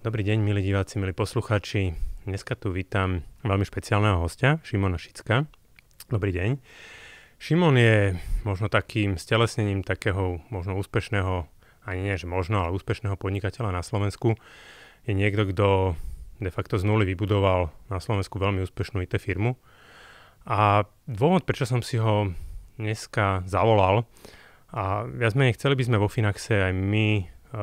Dobrý deň, milí diváci, milí poslucháči. Dneska tu vítam veľmi špeciálneho hostia, Šimona Šicka. Dobrý deň. Šimon je možno takým stelesnením takého možno úspešného, ani nie, že možno, ale úspešného podnikateľa na Slovensku. Je niekto, kto de facto z nuly vybudoval na Slovensku veľmi úspešnú IT firmu. A dôvod, prečo som si ho dneska zavolal, a viac menej chceli by sme vo Finaxe aj my Eh,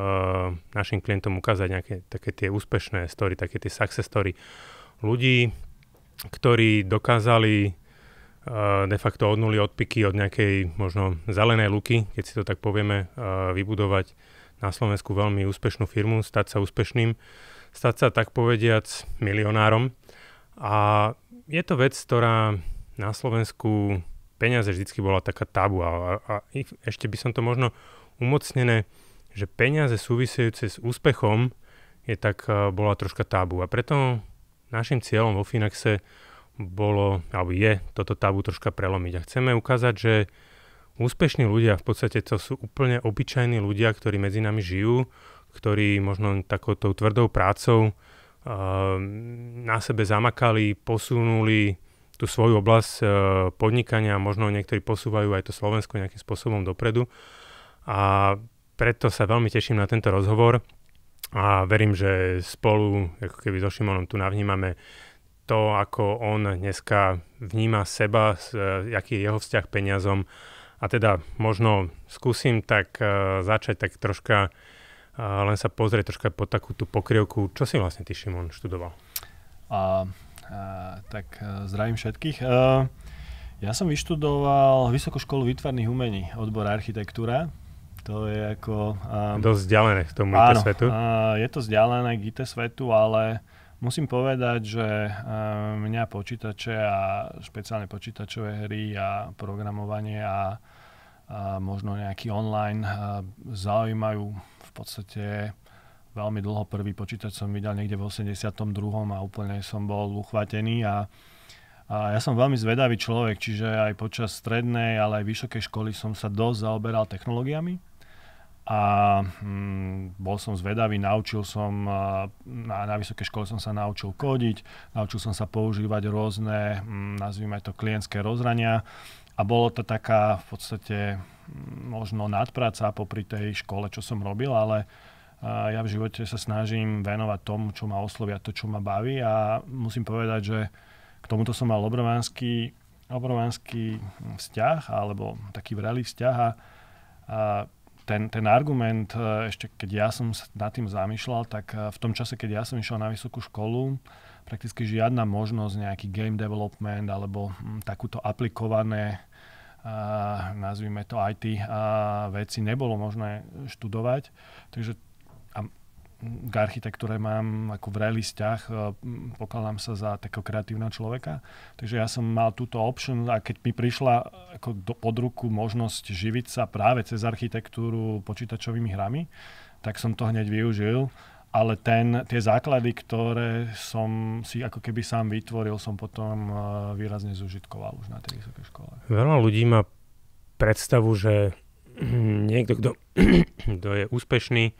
našim klientom ukázať nejaké také tie úspešné story, také tie success story ľudí, ktorí dokázali eh, de facto od nuly, od piky, od nejakej možno zelenej luky, keď si to tak povieme, eh, vybudovať na Slovensku veľmi úspešnú firmu, stať sa úspešným, stať sa tak povediac milionárom. A je to vec, ktorá na Slovensku peniaze vždycky bola taká tabu a, a, a ešte by som to možno umocnené uh, že peniaze súvisejúce s úspechom je tak, eh, bola troška tabu. A preto našim cieľom vo Finaxe bolo, alebo je toto tabu troška prelomiť. A chceme ukázať, že úspešní ľudia, v podstate to sú úplne obyčajní ľudia, ktorí medzi nami žijú, ktorí možno takouto tvrdou prácou eh, na sebe zamakali, posunuli tú svoju oblasť podnikania eh, podnikania, možno niektorí posúvajú aj to Slovensko nejakým spôsobom dopredu. A preto sa veľmi teším na tento rozhovor a verím, že spolu, ako keby so Šimonom, tu navnímame to, ako on dneska vníma seba, e, aký je jeho vzťah peniazom. A teda možno skúsim tak e, začať tak troška, e, len sa pozrieť troška pod takú tú pokrievku. Čo si vlastne ty, Šimon, študoval? Uh, uh, tak zdravím všetkých. Uh, ja som vyštudoval Vysokú školu výtvarných umení, odbor architektúra to je ako... Um, Dosť vzdialené k tomu áno, IT svetu. Uh, je to vzdialené k IT svetu, ale musím povedať, že uh, mňa počítače a špeciálne počítačové hry a programovanie a, a možno nejaký online uh, zaujímajú v podstate veľmi dlho. Prvý počítač som videl niekde v 82. a úplne som bol uchvatený a a ja som veľmi zvedavý človek, čiže aj počas strednej, ale aj vysokej školy som sa dosť zaoberal technológiami a mm, bol som zvedavý, naučil som, na, na vysokej škole som sa naučil kodiť, naučil som sa používať rôzne, mm, nazvime to klientské rozhrania a bolo to taká v podstate hm, možno nadpráca popri tej škole, čo som robil, ale uh, ja v živote sa snažím venovať tomu, čo ma oslovia, to, čo ma baví a musím povedať, že k tomuto som mal obrovanský, obrovanský vzťah alebo taký vrelý vzťah a, a ten, ten argument, e, ešte keď ja som nad tým zamýšľal, tak e, v tom čase, keď ja som išiel na vysokú školu, prakticky žiadna možnosť nejaký game development alebo mm, takúto aplikované a, e, nazvime to IT a, veci nebolo možné študovať. Takže k architektúre mám ako vrelý vzťah, e, pokladám sa za takého kreatívneho človeka. Takže ja som mal túto option a keď mi prišla ako do, pod ruku možnosť živiť sa práve cez architektúru počítačovými hrami, tak som to hneď využil. Ale ten, tie základy, ktoré som si ako keby sám vytvoril, som potom e, výrazne zužitkoval už na tej vysokej škole. Veľa ľudí má predstavu, že niekto, kto, kto je úspešný,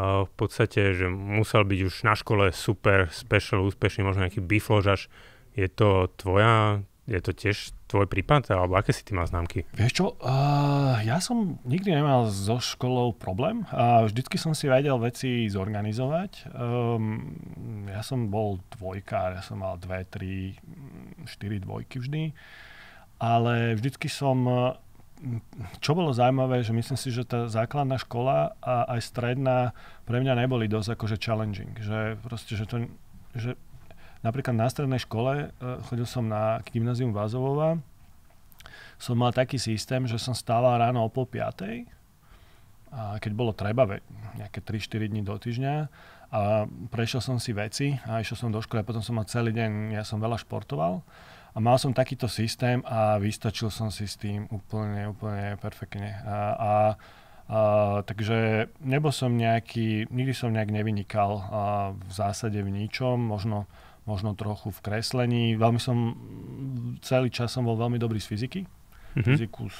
v podstate, že musel byť už na škole super, special, úspešný, možno nejaký bifložaš. Je to tvoja, je to tiež tvoj prípad, alebo aké si ty mal známky? Vieš čo, uh, ja som nikdy nemal so školou problém. Uh, vždycky som si vedel veci zorganizovať. Um, ja som bol dvojka, ja som mal dve, tri, štyri dvojky vždy. Ale vždycky som čo bolo zaujímavé, že myslím si, že tá základná škola a aj stredná pre mňa neboli dosť akože challenging. Že proste, že to, že napríklad na strednej škole e, chodil som na gymnázium Vázovova, som mal taký systém, že som stával ráno o pol piatej, a keď bolo treba, nejaké 3-4 dní do týždňa, a prešiel som si veci a išiel som do školy a potom som mal celý deň, ja som veľa športoval a mal som takýto systém a vystačil som si s tým úplne, úplne perfektne. A, a, a takže nebol som nejaký, nikdy som nejak nevynikal a, v zásade v ničom, možno, možno trochu v kreslení. Veľmi som, celý čas som bol veľmi dobrý z fyziky, Mm-hmm. Fyziku,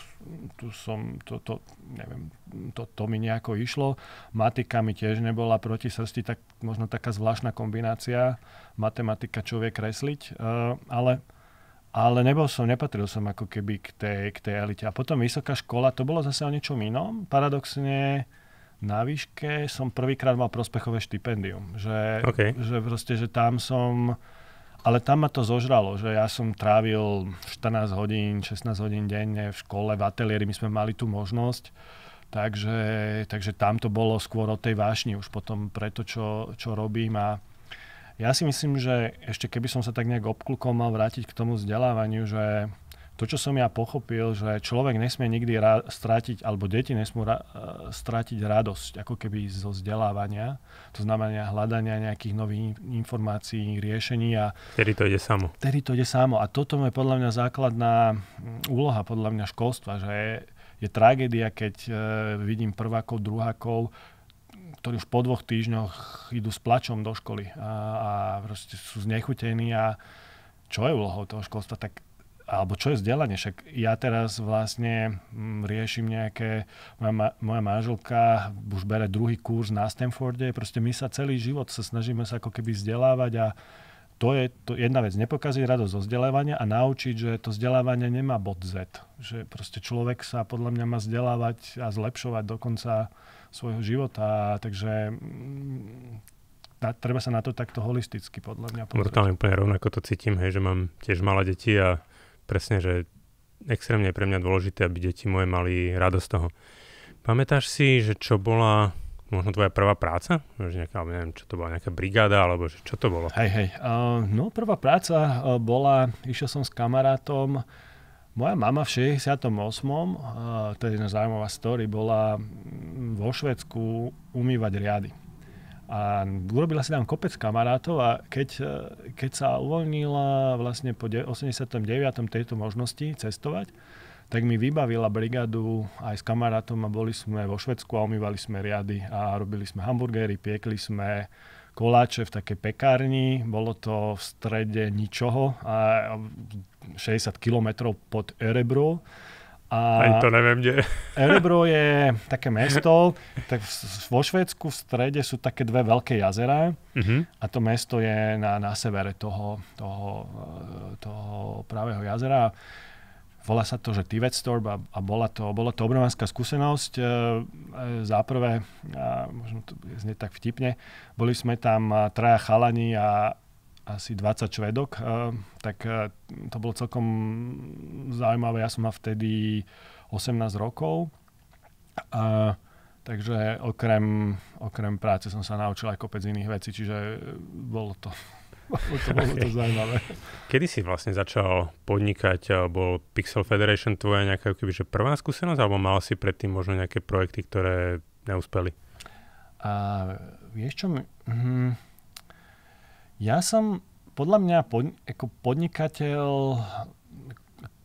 tu som, to, to, neviem, to, to mi nejako išlo. Matika mi tiež nebola proti srsti, tak možno taká zvláštna kombinácia. Matematika, čo vie kresliť, uh, ale ale nebol som, nepatril som ako keby k tej, k tej elite. A potom vysoká škola, to bolo zase o niečom inom. Paradoxne na výške som prvýkrát mal prospechové štipendium. Že, okay. že proste, že tam som... Ale tam ma to zožralo, že ja som trávil 14 hodín, 16 hodín denne v škole, v ateliéri, my sme mali tú možnosť. Takže, takže tam to bolo skôr o tej vášni už potom to, čo, čo robím a ja si myslím, že ešte keby som sa tak nejak obklukom mal vrátiť k tomu vzdelávaniu, že to, čo som ja pochopil, že človek nesmie nikdy ra- strátiť, alebo deti nesmú ra- e, strátiť radosť, ako keby zo vzdelávania, to znamená hľadania nejakých nových informácií, riešení. A Tedy to ide samo. Tedy to ide samo. A toto je podľa mňa základná mm, úloha podľa mňa školstva, že je, je tragédia, keď e, vidím prvákov, druhákov, ktorí už po dvoch týždňoch idú s plačom do školy a, a proste sú znechutení a čo je úlohou toho školstva, tak alebo čo je vzdelanie, však ja teraz vlastne mm, riešim nejaké, moja, ma, moja manželka už bere druhý kurz na Stanforde, proste my sa celý život sa snažíme sa ako keby vzdelávať a to je to jedna vec, nepokaziť radosť zo vzdelávania a naučiť, že to vzdelávanie nemá bod Z. Že proste človek sa podľa mňa má vzdelávať a zlepšovať do konca svojho života, takže mm, na, treba sa na to takto holisticky podľa mňa pozrieť. Brutálne úplne rovnako to cítim, hej, že mám tiež malé deti a presne, že extrémne je pre mňa dôležité, aby deti moje mali radosť toho. Pamätáš si, že čo bola možno tvoja prvá práca? Že nejaká, neviem, čo to bola, nejaká brigáda, alebo že čo to bolo? Hej, hej. Uh, no, prvá práca uh, bola, išiel som s kamarátom, moja mama v 68. Uh, to je jedna zaujímavá story, bola mm, vo Švedsku umývať riady. A urobila si tam kopec kamarátov a keď, keď sa uvoľnila vlastne po 89. tejto možnosti cestovať, tak mi vybavila brigádu aj s kamarátom a boli sme vo Švedsku a umývali sme riady a robili sme hamburgery, piekli sme koláče v takej pekárni, bolo to v strede ničoho, a 60 km pod Erebro. A Ani to neviem, kde. Erebro je také mesto, tak vo Švedsku v strede sú také dve veľké jazera uh-huh. Mhm. a to mesto je na, na severe toho, toho, e, toho pravého jazera Volá sa to, že Tivet Storb a, a bola to, bola to obrovská skúsenosť. E, e záprve, a možno to znie tak vtipne, boli sme tam traja chalani a asi 20 švedok, e, tak e, to bolo celkom zaujímavé. Ja som mal vtedy 18 rokov. e, takže okrem, okrem práce som sa naučil aj kopec iných vecí, čiže bolo to to bolo to zaujímavé. Kedy si vlastne začal podnikať? Bol Pixel Federation tvoja nejaká kebyže prvá skúsenosť, alebo mal si predtým možno nejaké projekty, ktoré neúspeli? A, vieš čo, mm, ja som podľa mňa pod, ako podnikateľ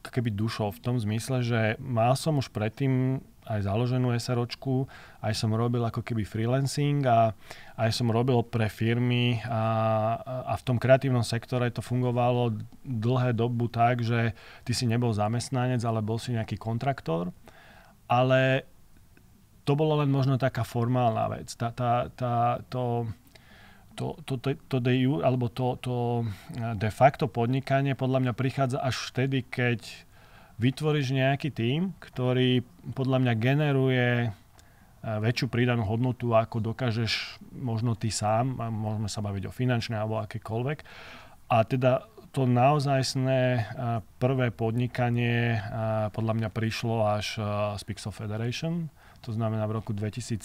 keby dušou v tom zmysle, že mal som už predtým aj založenú SROčku, aj som robil ako keby freelancing a aj som robil pre firmy a, a v tom kreatívnom sektore to fungovalo dlhé dobu tak, že ty si nebol zamestnanec, ale bol si nejaký kontraktor, ale to bolo len možno taká formálna vec. Tá, tá, tá, to, to, to, to, to de, alebo to, to eh, de facto podnikanie podľa mňa prichádza až vtedy, keď vytvoríš nejaký tím, ktorý podľa mňa generuje eh, väčšiu pridanú hodnotu, ako dokážeš možno ty sám, a môžeme sa baviť o finančnej alebo akékoľvek. A teda to naozajstné eh, prvé podnikanie eh, podľa mňa prišlo až z Pixel Federation, to znamená v roku 2007,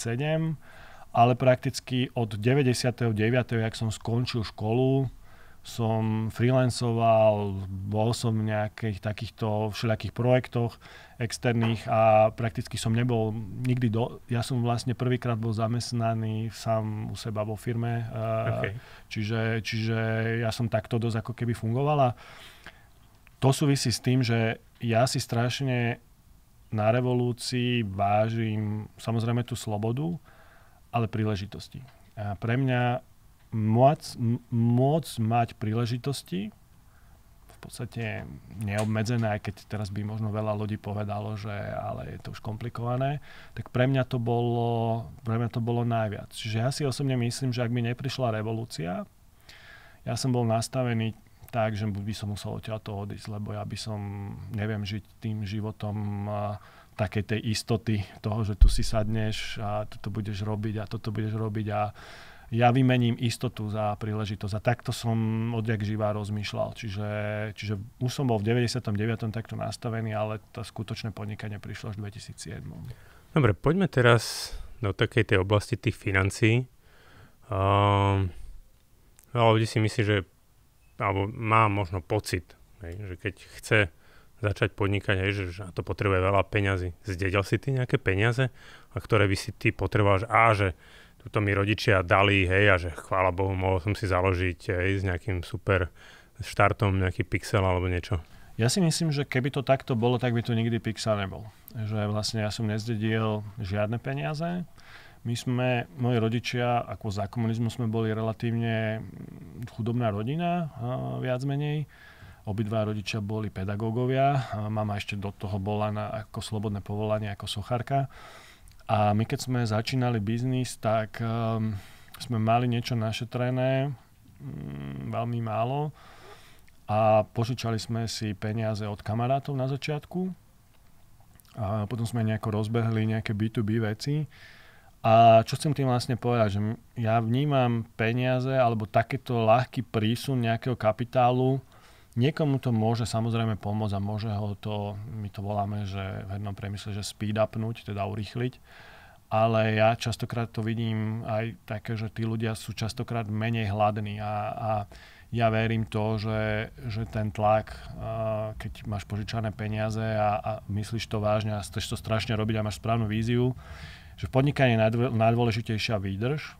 ale prakticky od 99., ak som skončil školu, som freelancoval, bol som v nejakých takýchto všelijakých projektoch externých a prakticky som nebol nikdy do... Ja som vlastne prvýkrát bol zamestnaný sám u seba vo firme, e, okay. čiže, čiže ja som takto dosť ako keby fungovala. To súvisí s tým, že ja si strašne na revolúcii vážim samozrejme tú slobodu, ale príležitosti. A pre mňa môcť, môcť mať príležitosti, v podstate neobmedzené, aj keď teraz by možno veľa ľudí povedalo, že ale je to už komplikované, tak pre mňa to bolo, pre mňa to bolo najviac. Čiže ja si osobne myslím, že ak by neprišla revolúcia, ja som bol nastavený tak, že by som musel od to odísť, lebo ja by som, neviem, žiť tým životom takej tej istoty toho, že tu si sadneš a toto budeš robiť a toto budeš robiť a ja vymením istotu za príležitosť. A takto som odjak živá rozmýšľal. Čiže, čiže už som bol v 99. takto nastavený, ale to skutočné podnikanie prišlo až v 2007. Dobre, poďme teraz do takej tej oblasti tých financií. Um, veľa ľudí si myslí, že alebo má možno pocit, že keď chce začať podnikať, že, na to potrebuje veľa peňazí. Zdedel si ty nejaké peniaze, a ktoré by si ty potreboval, á, že toto mi rodičia dali, hej, a že chvála Bohu, mohol som si založiť hej, s nejakým super štartom, nejaký pixel alebo niečo. Ja si myslím, že keby to takto bolo, tak by to nikdy pixel nebol. Že vlastne ja som nezdedil žiadne peniaze. My sme, moji rodičia, ako za komunizmu sme boli relatívne chudobná rodina, viac menej. Obidva rodičia boli pedagógovia. Mama ešte do toho bola na, ako slobodné povolanie, ako sochárka. A my keď sme začínali biznis, tak um, sme mali niečo našetrené, um, veľmi málo. A požičali sme si peniaze od kamarátov na začiatku. A potom sme nejako rozbehli nejaké B2B veci. A čo chcem tým vlastne povedať, že ja vnímam peniaze alebo takéto ľahký prísun nejakého kapitálu Niekomu to môže samozrejme pomôcť a môže ho to, my to voláme, že v jednom priemysle, že speed upnúť, teda urýchliť. Ale ja častokrát to vidím aj také, že tí ľudia sú častokrát menej hladní a, a ja verím to, že, že ten tlak, keď máš požičané peniaze a, a myslíš to vážne a chceš to strašne robiť a máš správnu víziu, že v podnikaní je najdôležitejšia výdrž,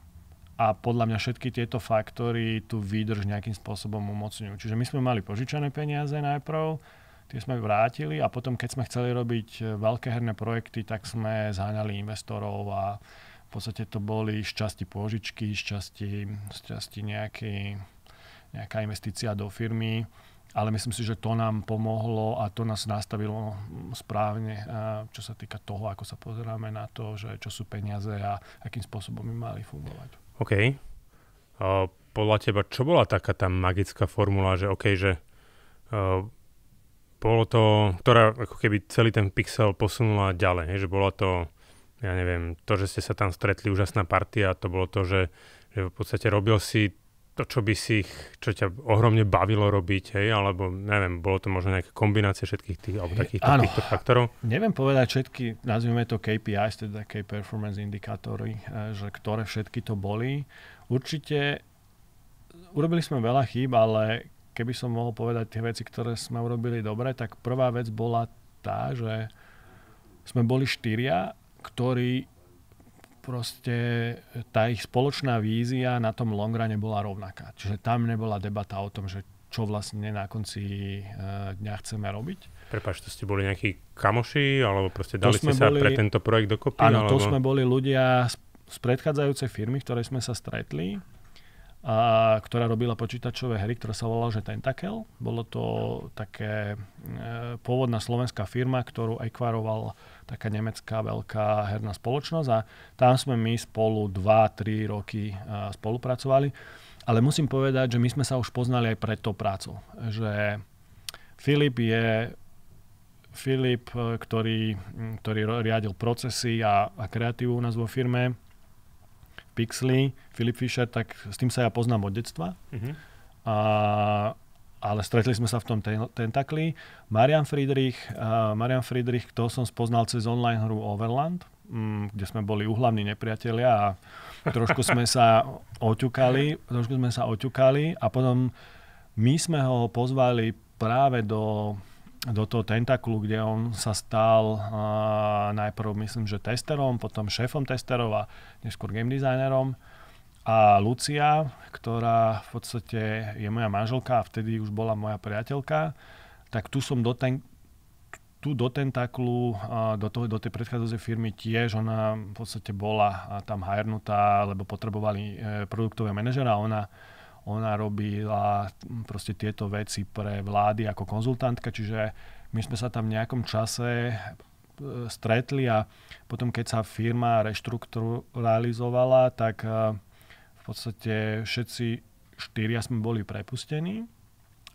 a podľa mňa všetky tieto faktory tu výdrž nejakým spôsobom umocňujú. Čiže my sme mali požičané peniaze najprv, tie sme vrátili a potom, keď sme chceli robiť e, veľké herné projekty, tak sme zháňali investorov a v podstate to boli z časti pôžičky, z časti, z časti nejaký, nejaká investícia do firmy, ale myslím si, že to nám pomohlo a to nás nastavilo správne, e, čo sa týka toho, ako sa pozeráme na to, že čo sú peniaze a akým spôsobom by mali fungovať. OK. Uh, podľa teba, čo bola taká tá magická formula, že OK, že uh, bolo to, ktorá ako keby celý ten pixel posunula ďalej, že bolo to, ja neviem, to, že ste sa tam stretli úžasná partia, to bolo to, že, že v podstate robil si to, čo by si, čo ťa ohromne bavilo robiť, hej, alebo neviem, bolo to možno nejaká kombinácia všetkých tých, alebo takých ano. týchto faktorov? Neviem povedať všetky, nazvime to KPIs, teda Key Performance Indikátory, eh, že ktoré všetky to boli. Určite urobili sme veľa chýb, ale keby som mohol povedať tie veci, ktoré sme urobili dobre, tak prvá vec bola tá, že sme boli štyria, ktorí proste e, tá ich spoločná vízia na tom longrane bola rovnaká. Čiže tam nebola debata o tom, že čo vlastne na konci e, dňa chceme robiť. Prepač, to ste boli nejakí kamoši, alebo proste dali ste sa boli, pre tento projekt dokopy? Áno, alebo... to sme boli ľudia z, z predchádzajúcej firmy, v ktorej sme sa stretli, a, ktorá robila počítačové hry, ktorá sa volala, že Tentakel. Bolo to také e, pôvodná slovenská firma, ktorú akvaroval taká nemecká veľká herná spoločnosť a tam sme my spolu 2-3 roky e, spolupracovali. Ale musím povedať, že my sme sa už poznali aj pred tou prácou. Že Filip je Filip, e, ktorý, ktorý riadil procesy a, a kreatívu u nás vo firme, Pixly, Filip Fischer, tak s tým sa ja poznám od detstva. Mm-hmm. A ale stretli sme sa v tom ten, tentakli. Marian Friedrich, uh, Marian Friedrich, toho som spoznal cez online hru Overland, mm, kde sme boli uhlavní nepriatelia a trošku sme sa oťukali, trošku sme sa oťukali a potom my sme ho pozvali práve do, do toho tentaklu, kde on sa stal uh, najprv, myslím, že testerom, potom šéfom testerov a neskôr game designerom a Lucia, ktorá v podstate je moja manželka a vtedy už bola moja priateľka, tak tu som do, tu do tentaklu, do, toho, do tej predchádzajúcej firmy tiež ona v podstate bola tam hajrnutá, lebo potrebovali e, produktové manažera. Ona, ona robila proste tieto veci pre vlády ako konzultantka, čiže my sme sa tam v nejakom čase e, stretli a potom keď sa firma reštrukturalizovala, tak e, podstate všetci štyria sme boli prepustení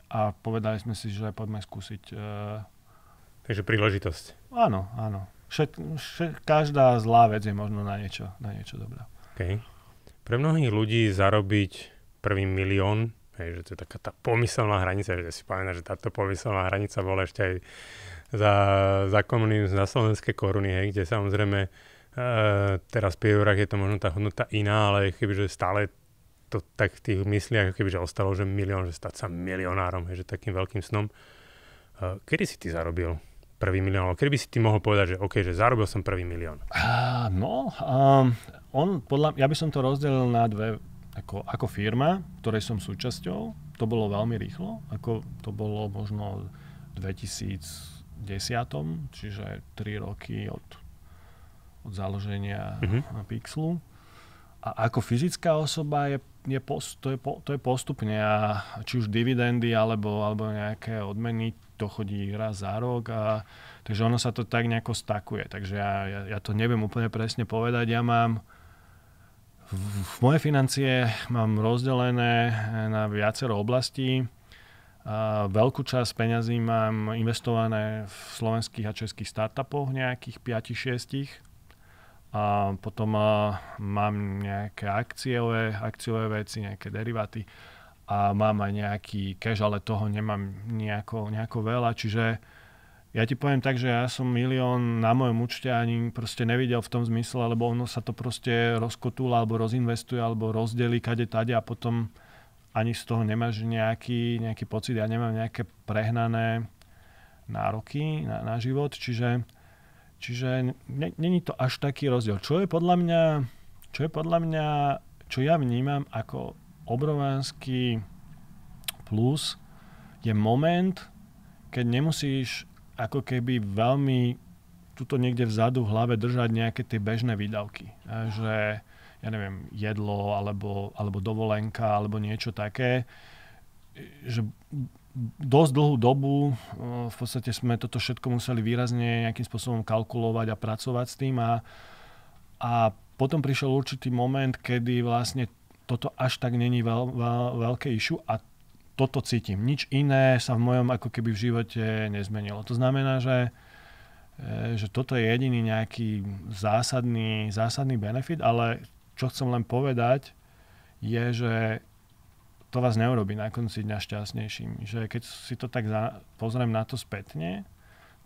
a povedali sme si, že poďme skúsiť. Uh... Takže príležitosť. Áno, áno. Všet, všet, každá zlá vec je možno na niečo, na niečo dobrá. Okay. Pre mnohých ľudí zarobiť prvý milión, hej, že to je taká tá pomyselná hranica, že si pamätám, že táto pomyselná hranica bola ešte aj za, za komunizmus, na slovenské koruny, hej, kde samozrejme Eh, teraz pri eurách je to možno tá hodnota iná, ale keby, že stále to tak v tých mysliach, keby, že ostalo, že milión, že stať sa milionárom, že takým veľkým snom. Eh, kedy si ty zarobil prvý milión? Ale kedy by si ty mohol povedať, že OK, že zarobil som prvý milión? Uh, no, um, on podľa, ja by som to rozdelil na dve, ako, ako firma, ktorej som súčasťou, to bolo veľmi rýchlo, ako to bolo možno 2010, čiže 3 roky od od založenia uh-huh. Pixlu. A ako fyzická osoba je, je, post, to, je, to je postupne a či už dividendy alebo, alebo nejaké odmeny, to chodí raz za rok a takže ono sa to tak nejako stakuje. Takže ja, ja, ja to neviem úplne presne povedať. Ja mám v, v moje financie mám rozdelené na viacero oblastí. A veľkú časť peňazí mám investované v slovenských a českých startupoch, nejakých 5-6 a potom mám nejaké akciové, akciové veci, nejaké deriváty a mám aj nejaký cash, ale toho nemám nejako, nejako veľa, čiže ja ti poviem tak, že ja som milión na mojom účte ani proste nevidel v tom zmysle, lebo ono sa to proste rozkotúla, alebo rozinvestuje, alebo rozdelí kade tade a potom ani z toho nemáš nejaký, nejaký pocit. Ja nemám nejaké prehnané nároky na, na život, čiže Čiže není to až taký rozdiel. Čo je podľa mňa, čo je podľa mňa, čo ja vnímam ako obrovánsky plus, je moment, keď nemusíš ako keby veľmi tuto niekde vzadu v hlave držať nejaké tie bežné výdavky. že, ja neviem, jedlo alebo, alebo dovolenka alebo niečo také, že dosť dlhú dobu eh, v podstate sme toto všetko museli výrazne nejakým spôsobom kalkulovať a pracovať s tým a, a potom prišiel určitý moment, kedy vlastne toto až tak není veľ, veľ, veľké išu a toto cítim. Nič iné sa v mojom ako keby v živote nezmenilo. To znamená, že, eh, že toto je jediný nejaký zásadný, zásadný benefit, ale čo chcem len povedať je, že to vás neurobi na konci dňa šťastnejším. Že keď si to tak za, pozriem na to spätne,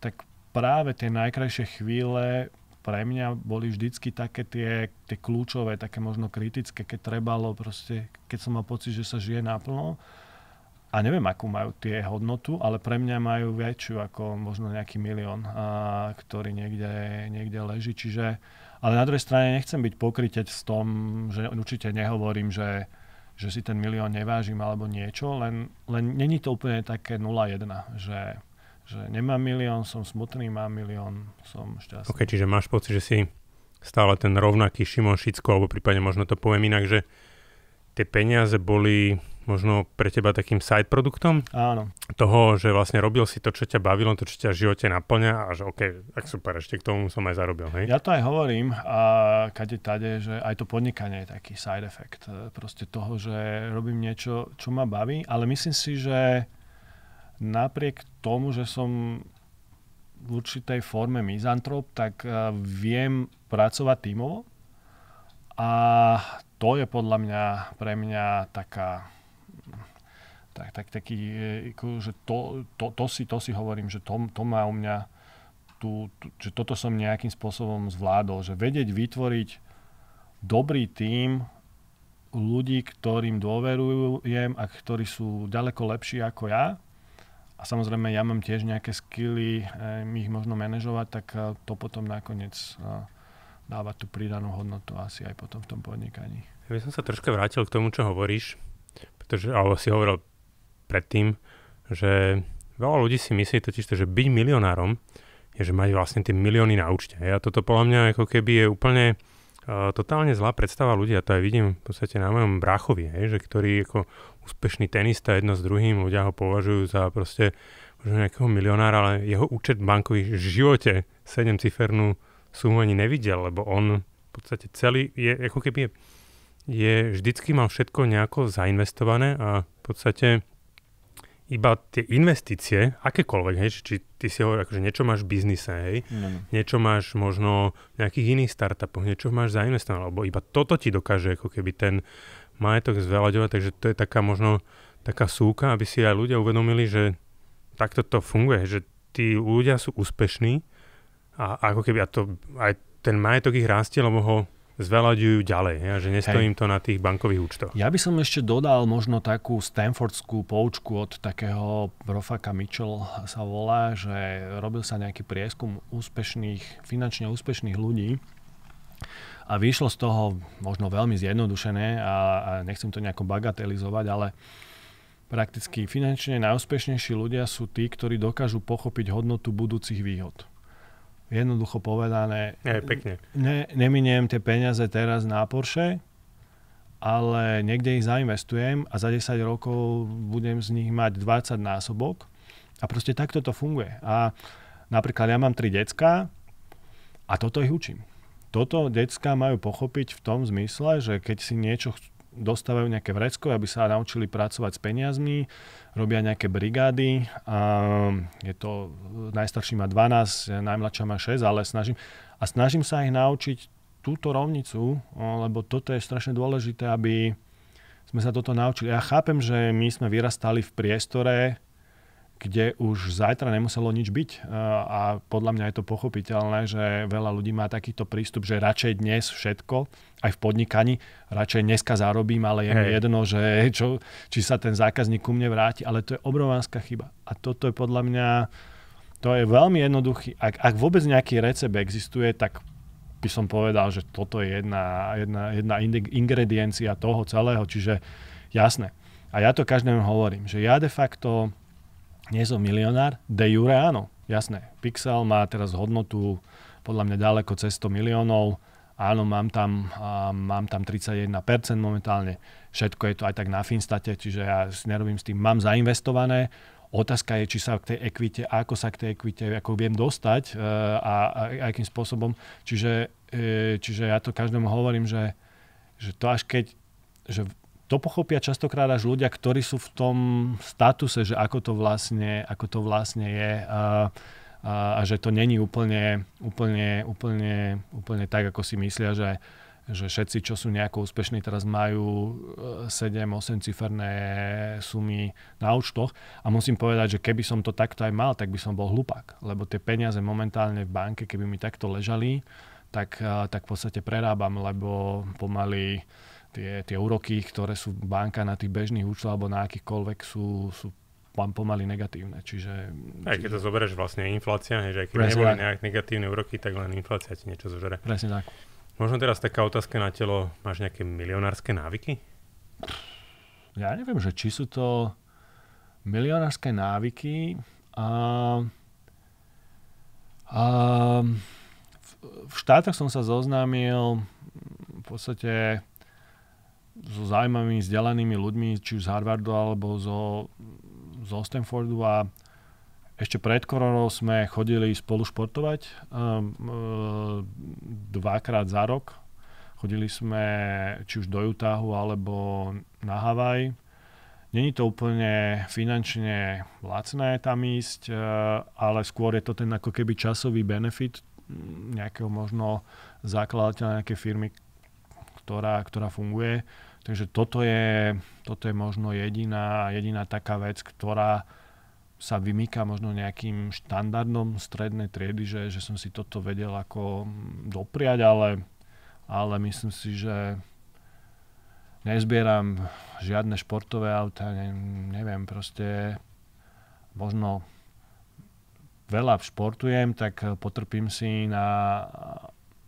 tak práve tie najkrajšie chvíle pre mňa boli vždycky také tie, tie kľúčové, také možno kritické, keď trebalo proste, keď som mal pocit, že sa žije naplno. A neviem, akú majú tie hodnotu, ale pre mňa majú väčšiu ako možno nejaký milión, a, ktorý niekde, niekde leží. Čiže, ale na druhej strane nechcem byť pokrytec v tom, že určite nehovorím, že že si ten milión nevážim alebo niečo, len, len není to úplne také 0-1, že, že nemám milión, som smutný, mám milión, som šťastný. Ok, čiže máš pocit, že si stále ten rovnaký Šimon Šicko, alebo prípadne možno to poviem inak, že tie peniaze boli možno pre teba takým side produktom? Áno. Toho, že vlastne robil si to, čo ťa bavilo, to, čo ťa v živote naplňa a že OK, tak super, ešte k tomu som aj zarobil. Hej? Ja to aj hovorím a kade tade, že aj to podnikanie je taký side effect. E, proste toho, že robím niečo, čo ma baví, ale myslím si, že napriek tomu, že som v určitej forme mizantrop, tak e, viem pracovať tímovo a to je podľa mňa pre mňa taká tak, tak taký, e, že to, to, to, si, to si hovorím, že to, to má u mňa tú, tú, že toto som nejakým spôsobom zvládol, že vedieť vytvoriť dobrý tím ľudí, ktorým dôverujem a ktorí sú ďaleko lepší ako ja. A samozrejme, ja mám tiež nejaké skily, e, ich možno manažovať, tak e, to potom nakoniec dáva tú pridanú hodnotu asi aj potom v tom podnikaní. Ja by som sa troška vrátil k tomu, čo hovoríš, pretože, alebo si hovoril predtým, že veľa ľudí si myslí totiž, že byť milionárom je, že mať vlastne tie milióny na účte. A toto podľa mňa ako keby je úplne uh, totálne zlá predstava ľudí. A to aj vidím v podstate na mojom bráchovi, hej, že ktorý ako úspešný tenista jedno s druhým, ľudia ho považujú za proste možno nejakého milionára, ale jeho účet bankový v živote 7 cifernú sumu ani nevidel, lebo on v podstate celý je ako keby je, je vždycky mal všetko nejako zainvestované a v podstate iba tie investície, akékoľvek, hej, či ty si hovoríš, akože niečo máš v biznise, hej, mm. niečo máš možno v nejakých iných startupoch, niečo máš zainvestované, lebo iba toto ti dokáže ako keby ten majetok zveľaďovať, takže to je taká možno taká súka, aby si aj ľudia uvedomili, že takto to funguje, že tí ľudia sú úspešní a ako keby a to, aj ten majetok ich rastie, lebo ho zvelaďujú ďalej, ja, že nestojím Hej. to na tých bankových účtoch. Ja by som ešte dodal možno takú stanfordskú poučku od takého profaka Mitchell sa volá, že robil sa nejaký prieskum úspešných, finančne úspešných ľudí a vyšlo z toho možno veľmi zjednodušené a, a nechcem to nejako bagatelizovať, ale prakticky finančne najúspešnejší ľudia sú tí, ktorí dokážu pochopiť hodnotu budúcich výhod jednoducho povedané, ne, pekne. Ne, neminiem tie peniaze teraz na Porsche, ale niekde ich zainvestujem a za 10 rokov budem z nich mať 20 násobok. A proste takto to funguje. A napríklad ja mám tri decka a toto ich učím. Toto decka majú pochopiť v tom zmysle, že keď si niečo dostávajú nejaké vrecko, aby sa naučili pracovať s peniazmi, robia nejaké brigády. A um, je to, najstarší má 12, najmladšia má 6, ale snažím, a snažím sa ich naučiť túto rovnicu, lebo toto je strašne dôležité, aby sme sa toto naučili. Ja chápem, že my sme vyrastali v priestore, kde už zajtra nemuselo nič byť. E, a podľa mňa je to pochopiteľné, že veľa ľudí má takýto prístup, že radšej dnes všetko, aj v podnikaní, radšej dneska zarobím, ale je mi jedno, že čo, či sa ten zákazník ku mne vráti. Ale to je obrovánska chyba. A toto je podľa mňa, to je veľmi jednoduchý. Ak, ak vôbec nejaký recept existuje, tak by som povedal, že toto je jedna, jedna, jedna ingrediencia toho celého. Čiže jasné. A ja to každému hovorím, že ja de facto nie som milionár, de jure áno, jasné. Pixel má teraz hodnotu podľa mňa ďaleko cez 100 miliónov, áno, mám tam, a mám tam 31% momentálne, všetko je to aj tak na Finstate, čiže ja si nerobím s tým, mám zainvestované, Otázka je, či sa k tej ekvite, ako sa k tej ekvite ako viem dostať e, a, a, a akým spôsobom. Čiže, e, čiže ja to každému hovorím, že, že to až keď, že to pochopia častokrát až ľudia, ktorí sú v tom statuse, že ako to vlastne, ako to vlastne je a, a, a že to není úplne, úplne, úplne, úplne tak, ako si myslia, že, že všetci, čo sú nejako úspešní, teraz majú 7-8 e, ciferné sumy na účtoch. A musím povedať, že keby som to takto aj mal, tak by som bol hlupák. Lebo tie peniaze momentálne v banke, keby mi takto ležali, tak, e, tak v podstate prerábam, lebo pomaly tie, tie úroky, ktoré sú banka na tých bežných účtoch alebo na akýkoľvek sú, sú pomaly negatívne. Čiže, Aj keď to zoberieš vlastne inflácia, že keď neboli nejak negatívne úroky, tak len inflácia ti niečo zožere. Presne tak. Možno teraz taká otázka na telo. Máš nejaké milionárske návyky? Ja neviem, že či sú to milionárske návyky. A, a, v, v štátoch som sa zoznámil v podstate so zaujímavými, vzdelanými ľuďmi, či už z Harvardu alebo zo, zo Stanfordu a ešte pred koronou sme chodili spolu športovať um, uh, dvakrát za rok. Chodili sme či už do Utahu alebo na Havaj. Není to úplne finančne lacné tam ísť, uh, ale skôr je to ten ako keby časový benefit nejakého možno základateľa nejakej firmy, ktorá, ktorá funguje Takže toto je, toto je možno jediná, jediná taká vec, ktorá sa vymýka možno nejakým štandardom strednej triedy, že, že som si toto vedel ako mm, dopriať, ale, ale myslím si, že nezbieram žiadne športové auta, ne, neviem, proste možno veľa športujem, tak potrpím si na,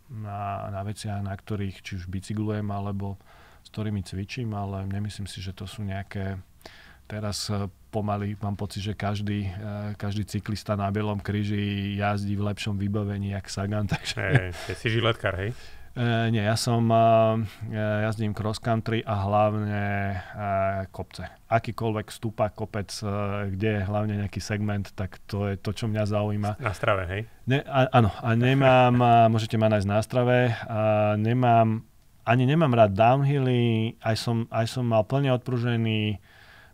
na, na veciach, na ktorých či už bicyklujem, alebo s ktorými cvičím, ale nemyslím si, že to sú nejaké teraz eh, pomaly mám pocit, že každý, eh, každý cyklista na Bielom kríži jazdí v lepšom vybavení jak Sagan. Takže... Hey, si žiletkár, hej? E, nie, ja som, ja jazdím cross country a hlavne e, kopce. Akýkoľvek stúpa kopec, e, kde je hlavne nejaký segment, tak to je to, čo mňa zaujíma. Na strave, hej? Ne, a, áno, a nemám, môžete ma nájsť na strave, a nemám ani nemám rád downhilly, aj som, aj som mal plne odpružený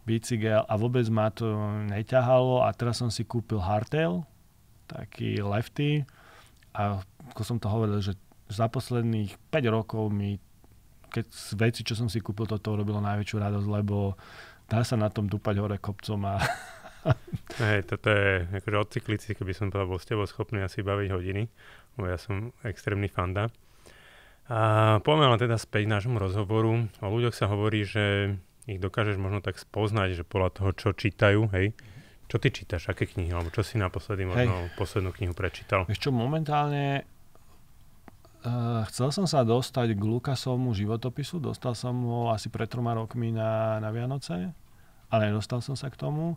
bicykel a vôbec ma to neťahalo a teraz som si kúpil hardtail, taký lefty a ako som to hovoril, že za posledných 5 rokov mi keď veci, čo som si kúpil, toto robilo najväčšiu radosť, lebo dá sa na tom dupať hore kopcom a Hej, toto je, akože od cyklici, keby som povedal, bol s tebou schopný asi baviť hodiny, lebo ja som extrémny fanda. A poďme ale teda späť nášmu rozhovoru. O ľuďoch sa hovorí, že ich dokážeš možno tak spoznať, že podľa toho, čo čítajú, hej. Čo ty čítaš, aké knihy, alebo čo si naposledy možno hej. poslednú knihu prečítal? Ešte momentálne uh, chcel som sa dostať k Lukasovmu životopisu, dostal som ho asi pred troma rokmi na, na Vianoce, ale nedostal som sa k tomu.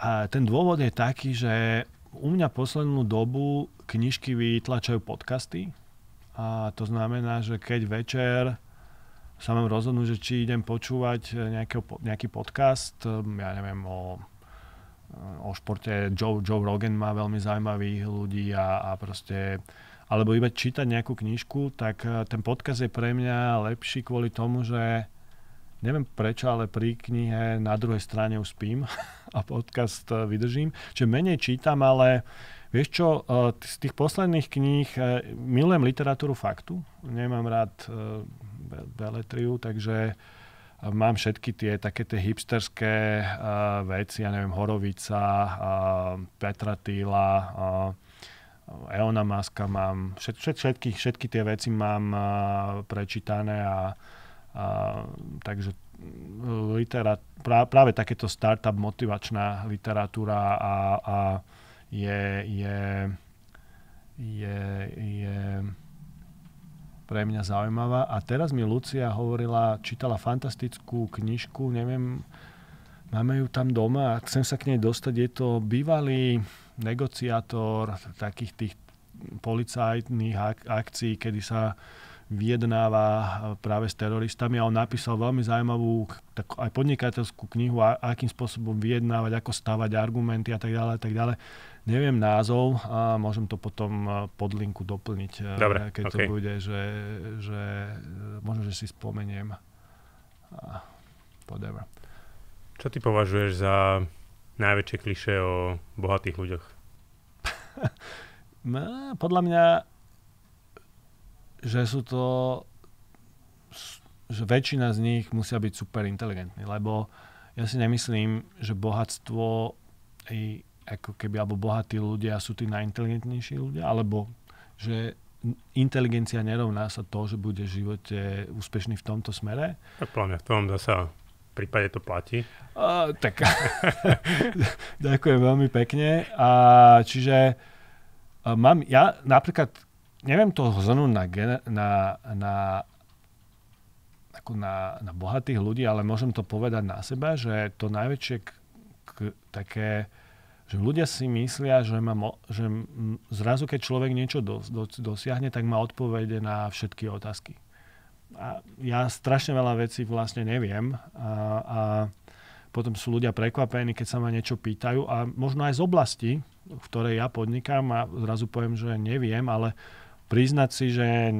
A ten dôvod je taký, že u mňa poslednú dobu knižky vytlačajú podcasty, a to znamená, že keď večer sa mám rozhodnúť, že či idem počúvať e, nejaký, nejaký podcast, ja neviem, o, o športe, Joe, Joe Rogan má veľmi zaujímavých ľudí a, a proste alebo iba čítať nejakú knižku, tak e, ten podcast je pre mňa lepší kvôli tomu, že neviem prečo, ale pri knihe na druhej strane už spím a podcast e, vydržím. Čiže menej čítam, ale Vieš čo, eh, z tých posledných kníh eh, milujem literatúru faktu, nemám rád eh, beletriu, takže mám všetky tie také tie hipsterské veci, ja neviem, Horovica, Petra Týla, Eona Maska mám, všet, všet, všetky, všetky tie veci mám prečítané a, a takže literat, prá, práve takéto startup motivačná literatúra a, a je, je, je, je pre mňa zaujímavá. A teraz mi Lucia hovorila, čítala fantastickú knižku, neviem, máme ju tam doma a chcem sa k nej dostať. Je to bývalý negociátor takých tých policajtných ak- akcií, kedy sa vyjednáva práve s teroristami a on napísal veľmi zaujímavú tak aj podnikateľskú knihu, a, akým spôsobom vyjednávať, ako stavať argumenty a tak ďalej a tak ďalej neviem názov a môžem to potom e, pod linku doplniť, e, Dobre, keď okay. to bude, že, že e, možno, že si spomeniem. Whatever. Čo ty považuješ za najväčšie kliše o bohatých ľuďoch? No, podľa mňa, že sú to že väčšina z nich musia byť super inteligentní, lebo ja si nemyslím, že bohatstvo ako keby, alebo bohatí ľudia sú tí najinteligentnejší ľudia, alebo že inteligencia nerovná sa to, že bude v živote úspešný v tomto smere. Tak plne, v tom zasa prípade to platí. Uh, tak, ďakujem veľmi pekne. A, čiže a e, mám, ja napríklad neviem to zhrnúť na, na, na, ako na, na bohatých ľudí, ale môžem to povedať na seba, že to najväčšie k, k, také že ľudia si myslia, že, má, že zrazu, keď človek niečo dos, dos, dosiahne, tak má odpovede na všetky otázky. A ja strašne veľa vecí vlastne neviem a, a potom sú ľudia prekvapení, keď sa ma niečo pýtajú a možno aj z oblasti, v ktorej ja podnikám a zrazu poviem, že neviem, ale priznať si, že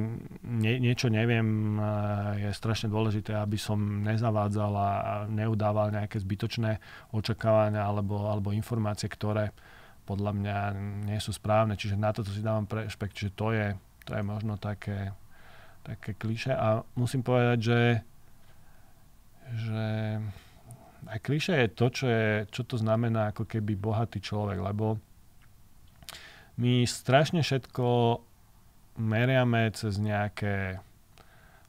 nie, niečo neviem, e, je strašne dôležité, aby som nezavádzal a neudával nejaké zbytočné očakávania alebo, alebo informácie, ktoré podľa mňa nie sú správne. Čiže na toto si dávam prešpekt, že to je, to je možno také, také kliše. A musím povedať, že, že aj kliše je to, čo, je, čo to znamená ako keby bohatý človek, lebo my strašne všetko meriame cez nejaké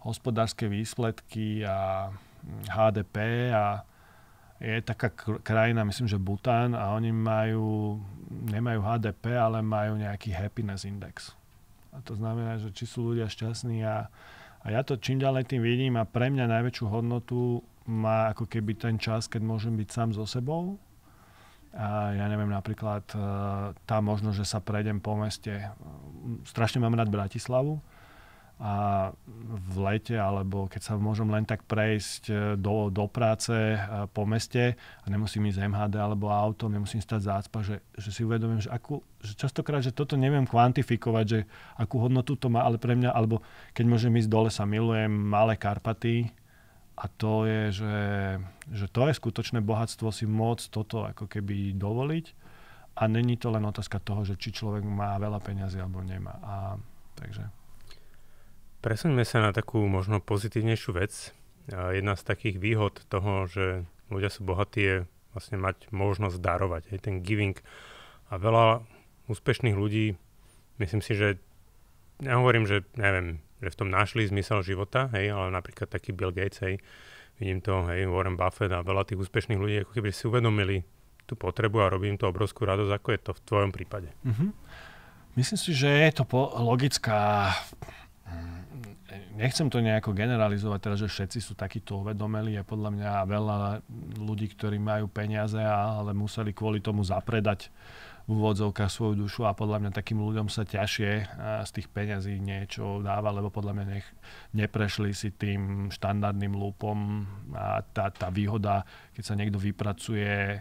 hospodárske výsledky a HDP hm, a je taká krajina, myslím, že Bután a oni majú, nemajú HDP, ale majú nejaký happiness index. A to znamená, že či sú ľudia šťastní a, a ja to čím ďalej tým vidím a pre mňa najväčšiu hodnotu má ako keby ten čas, keď môžem byť sám so sebou a ja neviem, napríklad e, tá možnosť, že sa prejdem po meste. E, strašne mám rád Bratislavu a v lete, alebo keď sa môžem len tak prejsť e, do, do práce po meste a nemusím ísť MHD alebo autom, nemusím stať zácpa, že, že si uvedomím, že, akú, že častokrát, že toto neviem kvantifikovať, že akú hodnotu to má, ale pre mňa, alebo keď môžem ísť dole sa milujem, malé Karpaty, a to je, že, že to je skutočné bohatstvo si môcť toto ako keby dovoliť a není to len otázka toho, že či človek má veľa peňazí alebo nemá. A, takže. Presuňme sa na takú možno pozitívnejšiu vec. A jedna z takých výhod toho, že ľudia sú bohatí, je vlastne mať možnosť darovať, aj ten giving. A veľa úspešných ľudí, myslím si, že ja hovorím, že neviem, že v tom našli zmysel života, hej, ale napríklad taký Bill Gates, hej, vidím to, hej, Warren Buffett a veľa tých úspešných ľudí, ako keby si uvedomili tú potrebu a robím to obrovskú radosť, ako je to v tvojom prípade. Mm-hmm. Myslím si, že je to po- logická mm, nechcem to nejako generalizovať teda, že všetci sú takíto uvedomeli. a podľa mňa veľa ľudí, ktorí majú peniaze, ale museli kvôli tomu zapredať v úvodzovkách svoju dušu a podľa mňa takým ľuďom sa ťažšie z tých peňazí niečo dáva, lebo podľa mňa nech neprešli si tým štandardným lúpom a tá, tá výhoda, keď sa niekto vypracuje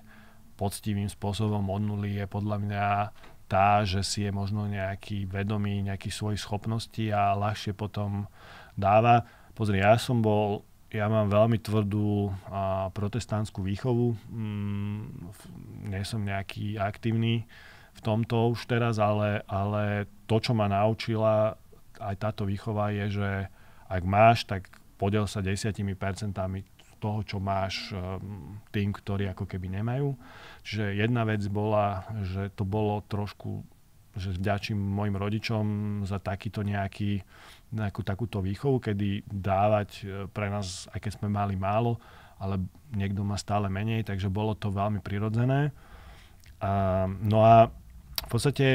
poctivým spôsobom od nuly je podľa mňa tá, že si je možno nejaký vedomý nejakých svojich schopností a ľahšie potom dáva. Pozri, ja som bol ja mám veľmi tvrdú a, protestantskú výchovu. Mm, nie som nejaký aktívny v tomto už teraz, ale, ale to, čo ma naučila aj táto výchova je, že ak máš, tak podiel sa desiatimi percentami toho, čo máš e, tým, ktorí ako keby nemajú. Čiže jedna vec bola, že to bolo trošku, že vďačím mojim rodičom za takýto nejaký uh, nejakú takúto výchovu, kedy dávať e, pre nás, aj keď sme mali málo, ale niekto má stále menej, takže bolo to veľmi prirodzené. A, no a v podstate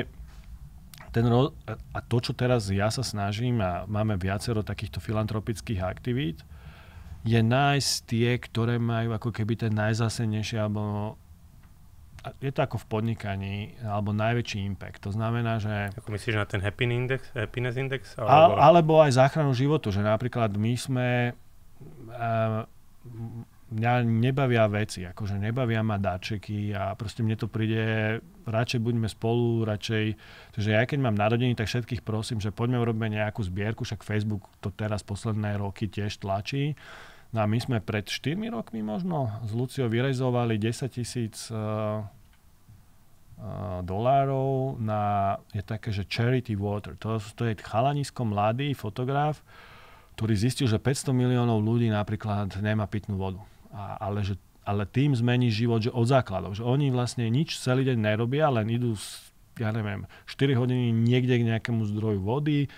ten ro- a to, čo teraz ja sa snažím a máme viacero takýchto filantropických aktivít, je nájsť tie, ktoré majú ako keby ten najzásenejší alebo je to ako v podnikaní, alebo najväčší impact. To znamená, že... Ako myslíš na ten happiness index? Happiness index alebo... A, alebo aj záchranu životu, že napríklad my sme... Uh, mňa nebavia veci, akože nebavia ma dáčeky a proste mne to príde, radšej buďme spolu, radšej, takže ja keď mám narodení, tak všetkých prosím, že poďme urobiť nejakú zbierku, však Facebook to teraz posledné roky tiež tlačí, No a my sme pred 4 rokmi možno s Luciou vyrezovali 10 tisíc uh, e, uh, e, dolárov na, je také, že Charity Water. To, to je chalanisko mladý fotograf, ktorý zistil, že 500 miliónov ľudí napríklad nemá pitnú vodu. A, ale, že, ale tým zmení život že od základov. Že oni vlastne nič celý deň nerobia, len idú, ja neviem, 4 hodiny niekde k nejakému zdroju vody,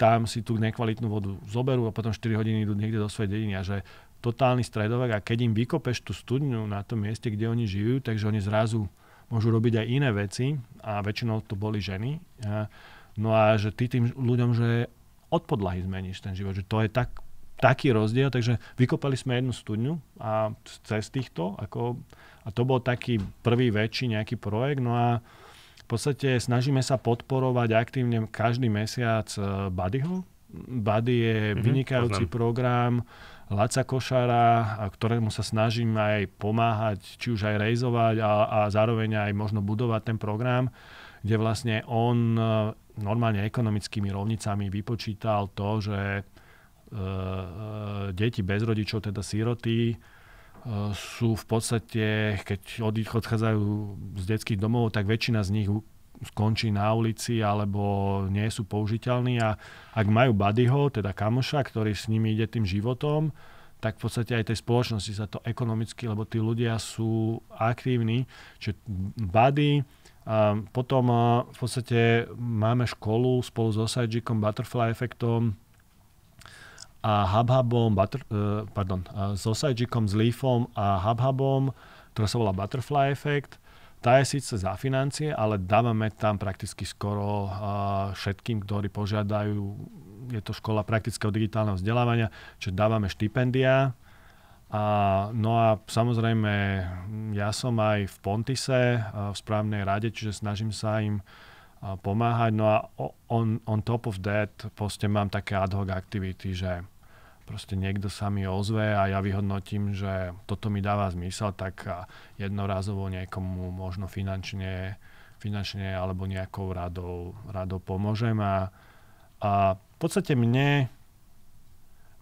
tam si tú nekvalitnú vodu zoberú a potom 4 hodiny idú niekde do svojej dediny a že totálny stredovek a keď im vykopeš tú studňu na tom mieste, kde oni žijú, takže oni zrazu môžu robiť aj iné veci a väčšinou to boli ženy. No a že ty tým ľuďom, že od podlahy zmeníš ten život, že to je tak, taký rozdiel, takže vykopali sme jednu studňu a cez týchto, ako, a to bol taký prvý väčší nejaký projekt, no a podstate snažíme sa podporovať aktívne každý mesiac e, Buddyho. Buddy je mm-hmm, vynikajúci poznám. program Laca Košara, ktorému sa snažím aj pomáhať, či už aj rejzovať a, a zároveň aj možno budovať ten program, kde vlastne on e, normálne ekonomickými rovnicami vypočítal to, že e, e, deti bez rodičov, teda síroty, sú v podstate, keď odchádzajú z detských domov, tak väčšina z nich skončí na ulici alebo nie sú použiteľní a ak majú buddyho, teda kamoša, ktorý s nimi ide tým životom, tak v podstate aj tej spoločnosti sa to ekonomicky, lebo tí ľudia sú aktívni, čiže buddy, a potom v podstate máme školu spolu s Osajikom Butterfly Effectom, a HubHubom, butter, uh, pardon, uh, e, Sausagekom s Leafom a HubHubom, ktorá sa volá Butterfly Effect. Tá je síce za financie, ale dávame tam prakticky skoro uh, všetkým, ktorí požiadajú. Je to škola praktického digitálneho vzdelávania, čo dávame štipendia. A, no a samozrejme, ja som aj v Pontise, uh, v správnej rade, čiže snažím sa im uh, pomáhať. No a on, on top of that proste mám také ad hoc aktivity, že proste niekto sa mi ozve a ja vyhodnotím, že toto mi dáva zmysel, tak jednorazovo niekomu možno finančne, finančne alebo nejakou radou, radou pomôžem. A, a v podstate mne,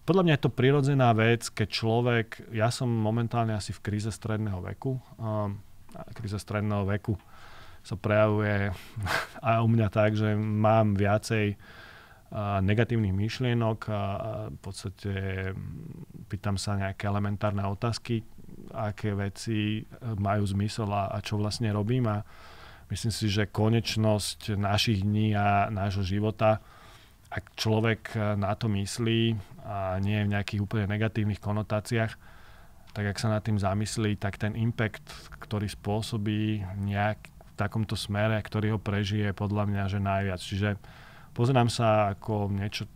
podľa mňa je to prirodzená vec, keď človek, ja som momentálne asi v kríze stredného veku, um, kríze stredného veku, sa prejavuje aj u mňa tak, že mám viacej a negatívnych myšlienok a v podstate mm, pýtam sa nejaké elementárne otázky, aké veci e, majú zmysel a, a čo vlastne robím a myslím si, že konečnosť našich dní a nášho života, ak človek e, na to myslí a nie je v nejakých úplne negatívnych konotáciách, tak ak sa nad tým zamyslí, tak ten impact, ktorý spôsobí nejak, takomto smere, ktorý ho prežije podľa mňa, že najviac. Čiže pozerám sa ako niečo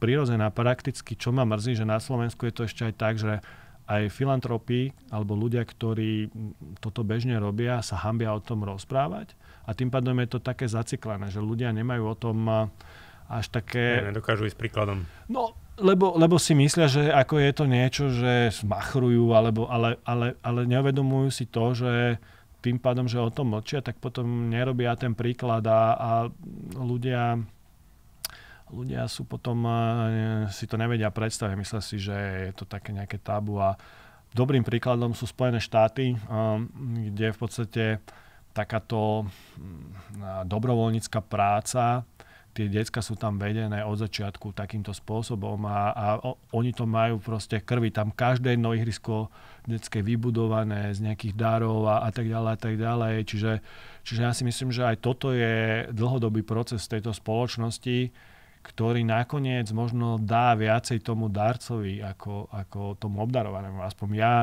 prirodzené a prakticky, čo ma mrzí, že na Slovensku je to ešte aj tak, že aj filantropi, alebo ľudia, ktorí toto bežne robia, sa hambia o tom rozprávať a tým pádom je to také zaciklené, že ľudia nemajú o tom eh, až také... Ne, nedokážu ísť príkladom. No, lebo, lebo si myslia, že ako je to niečo, že smachrujú, alebo, ale, ale, ale neuvedomujú si to, že tým pádom, že o tom mlčia, tak potom nerobia ten príklad a, a ľudia ľudia sú potom, e, si to nevedia predstaviť, Myslím si, že je to také nejaké tabu a dobrým príkladom sú Spojené štáty, e, kde v podstate takáto mm, dobrovoľnícka práca, tie decka sú tam vedené od začiatku takýmto spôsobom a, a oni to majú proste krvi. Tam každé jedno ihrisko detské vybudované z nejakých darov a, a tak ďalej a tak ďalej. Čiže, čiže ja si myslím, že aj toto je dlhodobý proces tejto spoločnosti, ktorý nakoniec možno dá viacej tomu darcovi ako, ako tomu obdarovanému. Aspoň ja,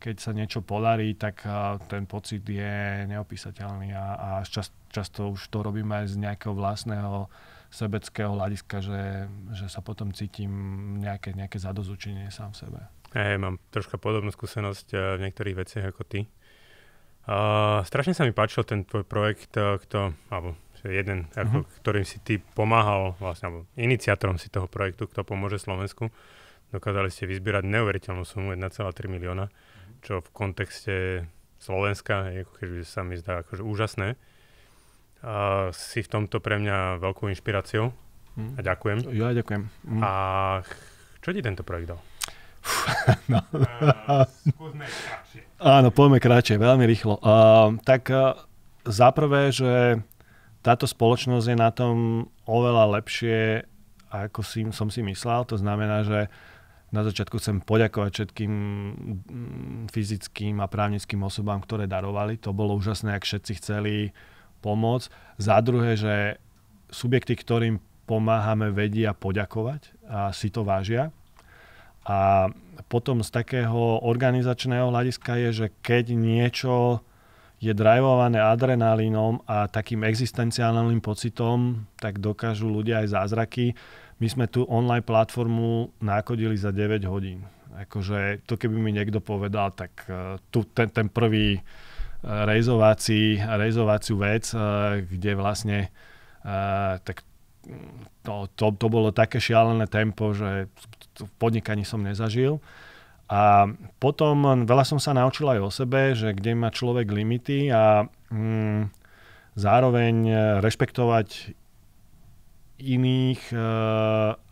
keď sa niečo podarí, tak ten pocit je neopísateľný a, a čas, často už to robím aj z nejakého vlastného sebeckého hľadiska, že, že sa potom cítim nejaké, nejaké zadozučenie sám sebe. Hej, mám troška podobnú skúsenosť eh, v niektorých veciach ako ty. Uh, strašne sa mi páčil ten tvoj projekt, eh, kto, alebo jeden, uh-huh. ako, mhm. ktorým si ty pomáhal, vlastne, alebo iniciátorom si toho projektu, kto pomôže Slovensku. Dokázali ste vyzbierať neuveriteľnú sumu 1,3 milióna, čo v kontexte Slovenska je, ako keďže sa mi zdá akože úžasné. A si v tomto pre mňa veľkou inšpiráciou mhm. a ďakujem. Ja ďakujem. Mhm. A čo ti tento projekt dal? no. Uh, Áno, poďme kratšie, veľmi rýchlo. Uh, tak uh, eh, zaprvé, že táto spoločnosť je na tom oveľa lepšie, ako si, som si myslel. To znamená, že na začiatku chcem poďakovať všetkým mm, fyzickým a právnickým osobám, ktoré darovali. To bolo úžasné, ak všetci chceli pomôcť. Za druhé, že subjekty, ktorým pomáhame, vedia poďakovať a si to vážia. A potom z takého organizačného hľadiska je, že keď niečo je drajvované adrenalínom a takým existenciálnym pocitom, tak dokážu ľudia aj zázraky. My sme tú online platformu nákodili za 9 hodín. Akože to keby mi niekto povedal, tak e, tu, ten, ten prvý e, rejzovací, rejzovaciu vec, e, kde vlastne tak mm, to, to, to bolo také šialené tempo, že v podnikaní som nezažil. A potom veľa som sa naučil aj o sebe, že kde má človek limity a mm, zároveň rešpektovať iných e,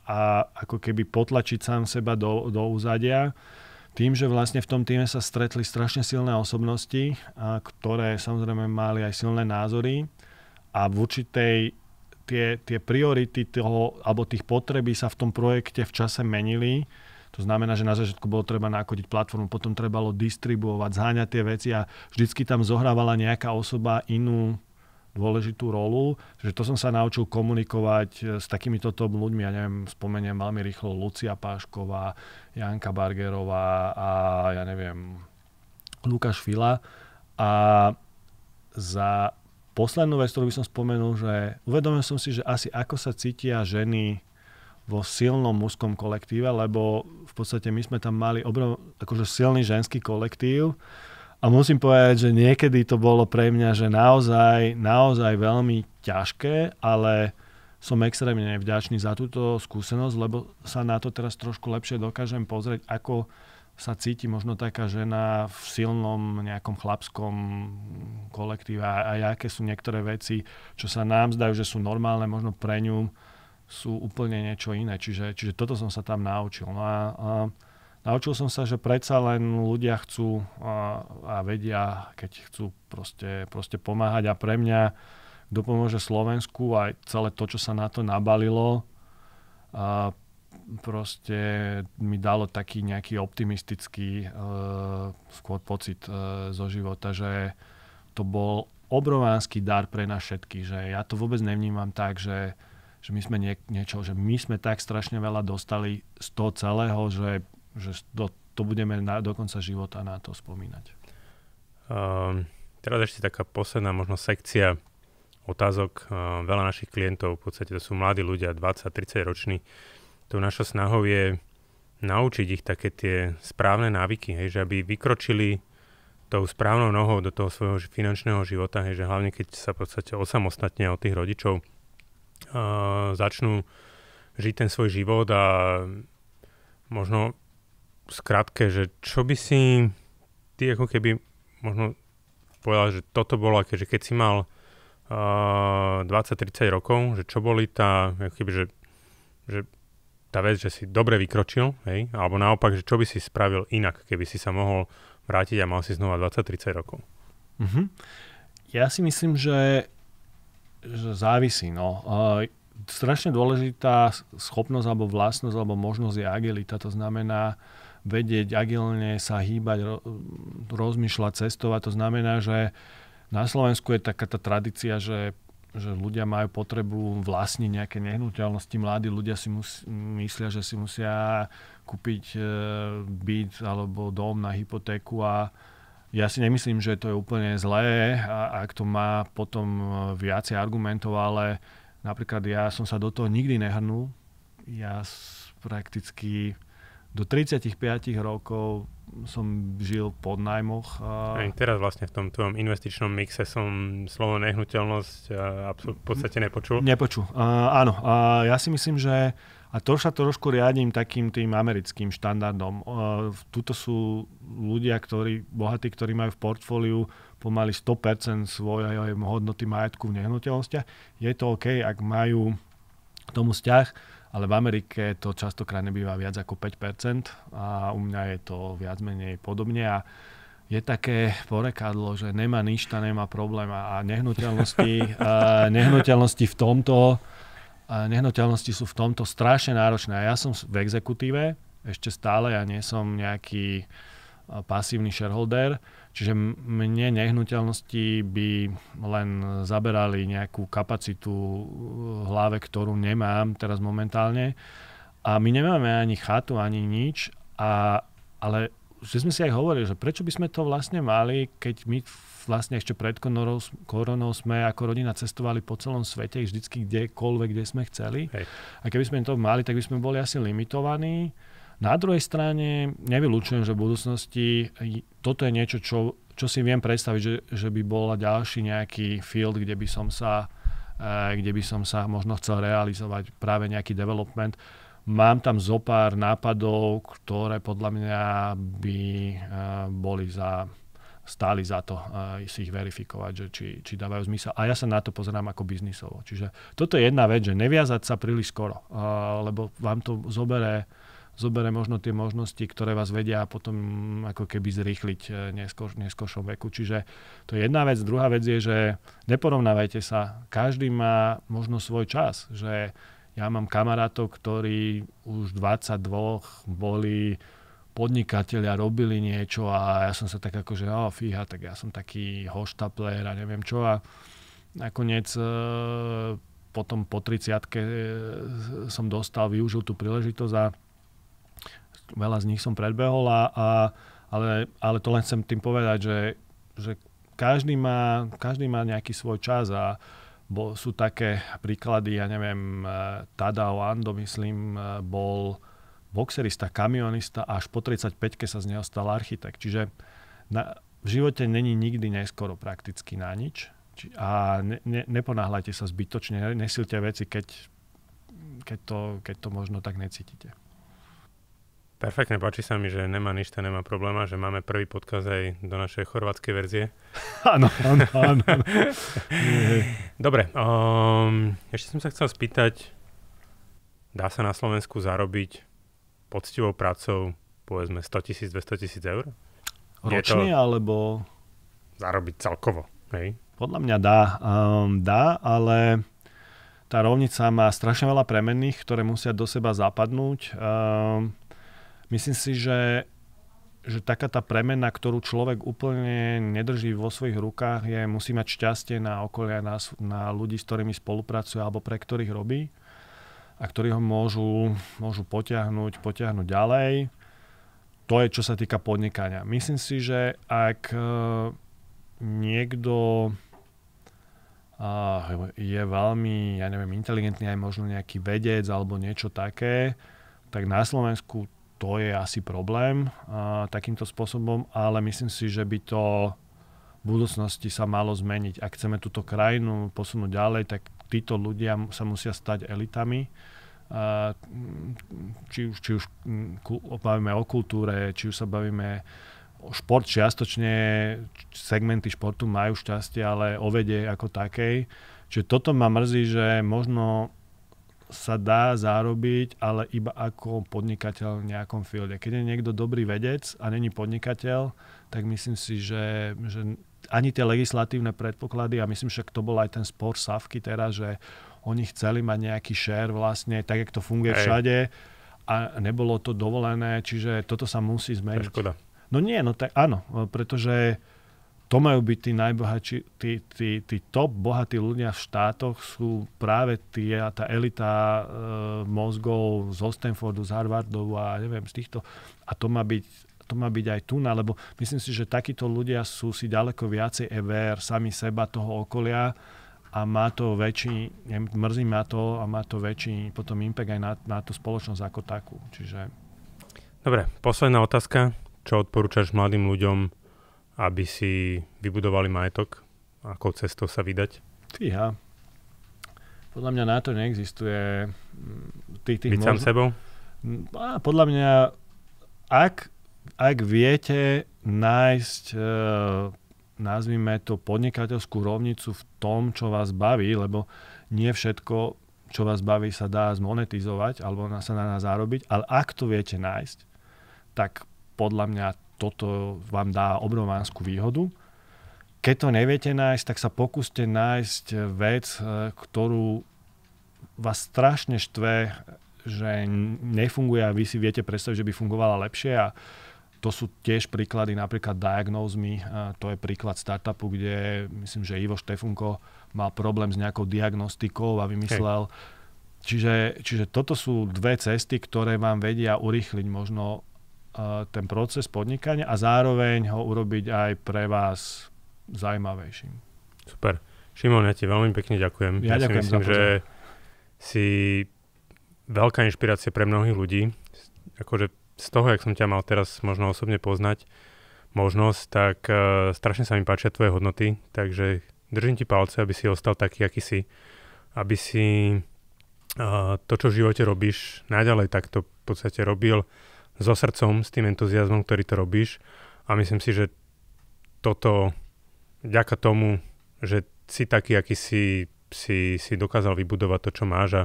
a ako keby potlačiť sám seba do, do úzadia. Tým, že vlastne v tom týme sa stretli strašne silné osobnosti, a ktoré samozrejme mali aj silné názory a v určitej tie, tie priority toho, alebo tých potreby sa v tom projekte v čase menili. To znamená, že na začiatku bolo treba nakodiť platformu, potom trebalo distribuovať, zháňať tie veci a vždycky tam zohrávala nejaká osoba inú dôležitú rolu, že to som sa naučil komunikovať e, s takýmito top ľuďmi, ja neviem, spomeniem veľmi rýchlo Lucia Pášková, Janka Bargerová a ja neviem, Lukáš Fila a za poslednú vec, ktorú by som spomenul, že uvedomil som si, že asi ako sa cítia ženy vo silnom mužskom kolektíve, lebo v podstate my sme tam mali obrov, akože silný ženský kolektív a musím povedať, že niekedy to bolo pre mňa, že naozaj, naozaj veľmi ťažké, ale som extrémne vďačný za túto skúsenosť, lebo sa na to teraz trošku lepšie dokážem pozrieť, ako sa cíti možno taká žena v silnom nejakom chlapskom kolektíve a, a aké sú niektoré veci, čo sa nám zdajú, že sú normálne, možno pre ňu sú úplne niečo iné. Čiže, čiže toto som sa tam naučil. No a, a naučil som sa, že predsa len ľudia chcú a, a vedia, keď chcú proste, proste pomáhať a pre mňa kto pomôže Slovensku aj celé to, čo sa na to nabalilo, a proste mi dalo taký nejaký optimistický uh, skôr pocit uh, zo života, že to bol obrovánsky dar pre nás všetky, že ja to vôbec nevnímam tak, že, že my sme nie, niečo, že my sme tak strašne veľa dostali z toho celého, že, že to, to budeme na, do konca života na to spomínať. Um, teraz ešte taká posledná možno sekcia otázok. Um, veľa našich klientov, v podstate to sú mladí ľudia, 20-30 roční, uh, tou našou snahou je naučiť ich také tie správne návyky, hej, že aby vykročili tou správnou nohou do toho svojho finančného života, hej, že hlavne keď sa v podstate osamostatne od tých rodičov, uh, začnú žiť ten svoj život a možno skratke, že čo by si ty ako keby možno povedal, že toto bolo, keďže keď si mal uh, 20-30 rokov, že čo boli tá, ako keby, že, že tá vec, že si dobre vykročil, hej, alebo naopak, že čo by si spravil inak, keby si sa mohol vrátiť a mal si znova 20-30 rokov? Mm-hmm. Ja si myslím, že, že závisí. No. Uh, strašne dôležitá schopnosť alebo vlastnosť alebo možnosť je agilita. To znamená vedieť agilne sa hýbať, ro, rozmýšľať, cestovať. To znamená, že na Slovensku je taká tá tradícia, že že ľudia majú potrebu vlastniť nejaké nehnuteľnosti. Mladí ľudia si mus, myslia, že si musia kúpiť e, byt alebo dom na hypotéku a ja si nemyslím, že to je úplne zlé, a ak to má potom e, viacej argumentov, ale napríklad ja som sa do toho nikdy nehrnul. Ja prakticky do 35 rokov som žil pod najmoch. A... Aj teraz vlastne v tom tvojom investičnom mixe som slovo nehnuteľnosť e, absol- v podstate nepočul. Nepočul, uh, áno. Uh, ja si myslím, že a to sa trošku riadím takým tým americkým štandardom. Uh, tuto sú ľudia, ktorí, bohatí, ktorí majú v portfóliu pomaly 100% svojej hodnoty majetku v nehnuteľnosti. Je to OK, ak majú k tomu vzťah ale v Amerike to častokrát nebýva viac ako 5% a u mňa je to viac menej podobne a je také porekadlo, že nemá ništa, nemá problém a nehnuteľnosti, a nehnuteľnosti v tomto a nehnuteľnosti sú v tomto strašne náročné. A ja som v exekutíve, ešte stále ja nie som nejaký pasívny shareholder, Čiže mne nehnuteľnosti by len zaberali nejakú kapacitu uh, v hlave, ktorú nemám teraz momentálne. A my nemáme ani chatu, ani nič. A, ale že sme si aj hovorili, že prečo by sme to vlastne mali, keď my vlastne ešte pred koronou, koronou sme ako rodina cestovali po celom svete, vždycky kdekoľvek, kde sme chceli. Hej. A keby sme to mali, tak by sme boli asi limitovaní. Na druhej strane nevylučujem, že v budúcnosti toto je niečo, čo, čo si viem predstaviť, že, že by bola ďalší nejaký field, kde by som sa eh, kde by som sa možno chcel realizovať práve nejaký development. Mám tam zo pár nápadov, ktoré podľa mňa by eh, boli za, stáli za to eh, si ich verifikovať, že či, či dávajú zmysel. A ja sa na to pozerám ako biznisovo. Čiže toto je jedna vec, že neviazať sa príliš skoro, lebo vám to zoberie zoberie možno tie možnosti, ktoré vás vedia potom mm, ako keby zrýchliť neskôr, neskôršom veku. Čiže to je jedna vec. Druhá vec je, že neporovnávajte sa. Každý má možno svoj čas, že ja mám kamarátov, ktorí už 22 boli podnikatelia, robili niečo a ja som sa tak ako, že oh, fíha, tak ja som taký hoštapler a neviem čo a nakoniec e, potom po 30 e, som dostal, využil tú príležitosť a veľa z nich som predbehol, a, a, ale, ale to len chcem tým povedať, že, že každý, má, každý má nejaký svoj čas a bo, sú také príklady, ja neviem, e, Tadao Ando, myslím, e, bol boxerista, kamionista a až po 35-ke sa z neho stal architekt. Čiže na, v živote není nikdy neskoro prakticky na nič a ne, ne, neponáhľajte sa zbytočne, nesilte veci, keď, keď, to, keď to možno tak necítite. Perfektne, páči sa mi, že nemá ništa, nemá probléma, že máme prvý podkaz aj do našej chorvátskej verzie. Áno, áno, áno. Dobre, um, ešte som sa chcel spýtať, dá sa na Slovensku zarobiť poctivou prácou, povedzme 100 tisíc, 200 tisíc eur? Ročne alebo? Zarobiť celkovo, hej? Podľa mňa dá, um, dá, ale tá rovnica má strašne veľa premenných, ktoré musia do seba zapadnúť. Um, Myslím si, že, že taká tá premena, ktorú človek úplne nedrží vo svojich rukách, je musí mať šťastie na okolia, na, na ľudí, s ktorými spolupracuje alebo pre ktorých robí a ktorí ho môžu, môžu potiahnuť, potiahnuť ďalej. To je, čo sa týka podnikania. Myslím si, že ak e, niekto je veľmi, ja neviem, inteligentný, aj možno nejaký vedec alebo niečo také, tak na Slovensku to je asi problém a, takýmto spôsobom, ale myslím si, že by to v budúcnosti sa malo zmeniť. Ak chceme túto krajinu posunúť ďalej, tak títo ľudia sa musia stať elitami. A, či, či už mm, bavíme o kultúre, či už sa bavíme šport čiastočne, segmenty športu majú šťastie, ale o vede ako takej. Čiže toto ma mrzí, že možno sa dá zárobiť, ale iba ako podnikateľ v nejakom fielde. Keď je niekto dobrý vedec a není podnikateľ, tak myslím si, že, že ani tie legislatívne predpoklady, a myslím však to bol aj ten spor Savky teraz, že oni chceli mať nejaký share vlastne, tak jak to funguje Hej. všade a nebolo to dovolené, čiže toto sa musí zmeniť. Škoda. No nie, no tak áno, pretože uh, to majú byť tí najbohatší, tí, tí, tí top bohatí ľudia v štátoch sú práve tie, tá elita e, mozgov zo Stanfordu, z Harvardu a neviem, z týchto. A to má byť, to má byť aj tu, no, lebo myslím si, že takíto ľudia sú si ďaleko viacej EVR, sami seba, toho okolia a má to väčší, mrzí ma to a má to väčší potom impact aj na, na tú spoločnosť ako takú. Čiže... Dobre, posledná otázka. Čo odporúčaš mladým ľuďom aby si vybudovali majetok, ako cestou sa vydať? Týha. Podľa mňa na to neexistuje mm, tých, tých Byť možno... sám sebou? A mm, podľa mňa, ak, ak viete nájsť, e, nazvime to, podnikateľskú rovnicu v tom, čo vás baví, lebo nie všetko, čo vás baví, sa dá zmonetizovať alebo sa na nás zarobiť, ale ak to viete nájsť, tak podľa mňa toto vám dá obrovánsku výhodu. Keď to neviete nájsť, tak sa pokúste nájsť eh, vec, eh, ktorú vás strašne štve, že nefunguje a vy si viete predstaviť, že by fungovala lepšie a to sú tiež príklady, napríklad Diagnose Me, eh, to je príklad startupu, kde myslím, že Ivo Štefunko mal problém s nejakou diagnostikou a vymyslel. Hej. Čiže, čiže toto sú dve cesty, ktoré vám vedia urýchliť možno ten proces podnikania a zároveň ho urobiť aj pre vás zaujímavejším. Super. Šimon, ja ti veľmi pekne ďakujem. Ja, ja ďakujem si myslím, že si veľká inšpirácia pre mnohých ľudí. Akože z toho, jak som ťa mal teraz možno osobne poznať, možnosť, tak uh, strašne sa mi páčia tvoje hodnoty, takže držím ti palce, aby si ostal taký, aký si. Aby si uh, to, čo v živote robíš, naďalej takto v podstate robil so srdcom, s tým entuziasmom, ktorý to robíš a myslím si, že toto vďaka tomu, že si taký, aký si, si, si dokázal vybudovať to, čo máš a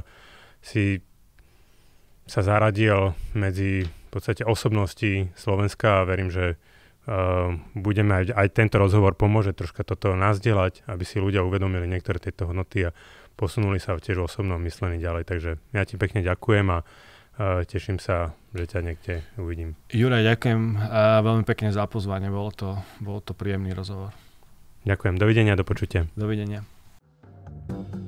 si sa zaradil medzi v podstate osobnosti Slovenska a verím, že uh, budeme aj, aj tento rozhovor pomôže troška toto nazdielať, aby si ľudia uvedomili niektoré tieto hodnoty a posunuli sa v tiež osobnom myslení ďalej. Takže ja ti pekne ďakujem a teším sa, že ťa niekde uvidím. Juraj, ďakujem a veľmi pekne za pozvanie, bolo to, bolo to príjemný rozhovor. Ďakujem, dovidenia, do počutia. Dovidenia. thank you